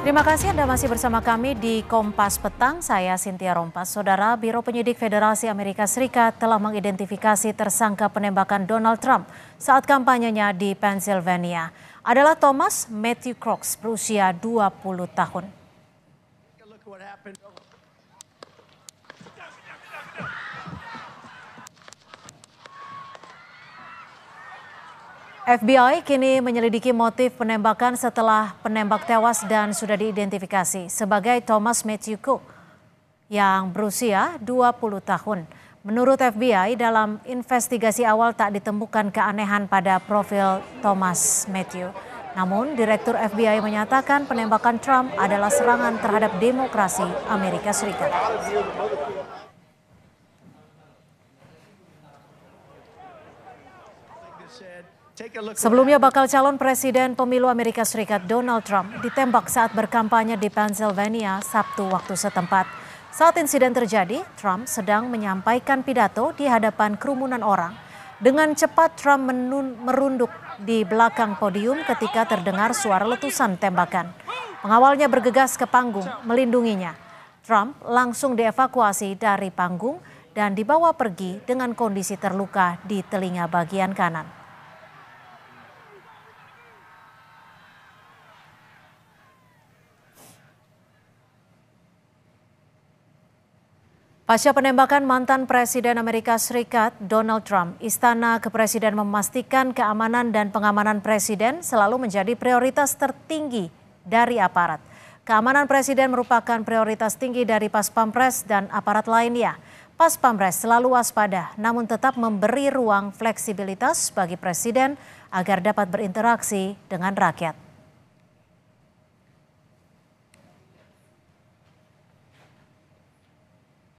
Terima kasih Anda masih bersama kami di Kompas Petang. Saya Sintia Rompas. Saudara Biro Penyidik Federasi Amerika Serikat telah mengidentifikasi tersangka penembakan Donald Trump saat kampanyenya di Pennsylvania. Adalah Thomas Matthew Crox berusia 20 tahun. FBI kini menyelidiki motif penembakan setelah penembak tewas dan sudah diidentifikasi sebagai Thomas Matthew Cook yang berusia 20 tahun. Menurut FBI, dalam investigasi awal tak ditemukan keanehan pada profil Thomas Matthew. Namun, Direktur FBI menyatakan penembakan Trump adalah serangan terhadap demokrasi Amerika Serikat. Sebelumnya bakal calon presiden pemilu Amerika Serikat Donald Trump ditembak saat berkampanye di Pennsylvania Sabtu waktu setempat. Saat insiden terjadi, Trump sedang menyampaikan pidato di hadapan kerumunan orang. Dengan cepat Trump menun, merunduk di belakang podium ketika terdengar suara letusan tembakan. Pengawalnya bergegas ke panggung melindunginya. Trump langsung dievakuasi dari panggung dan dibawa pergi dengan kondisi terluka di telinga bagian kanan. Pasca penembakan mantan Presiden Amerika Serikat Donald Trump, Istana Kepresiden memastikan keamanan dan pengamanan Presiden selalu menjadi prioritas tertinggi dari aparat. Keamanan Presiden merupakan prioritas tinggi dari Pas Pampres dan aparat lainnya. Pas Pampres selalu waspada namun tetap memberi ruang fleksibilitas bagi Presiden agar dapat berinteraksi dengan rakyat.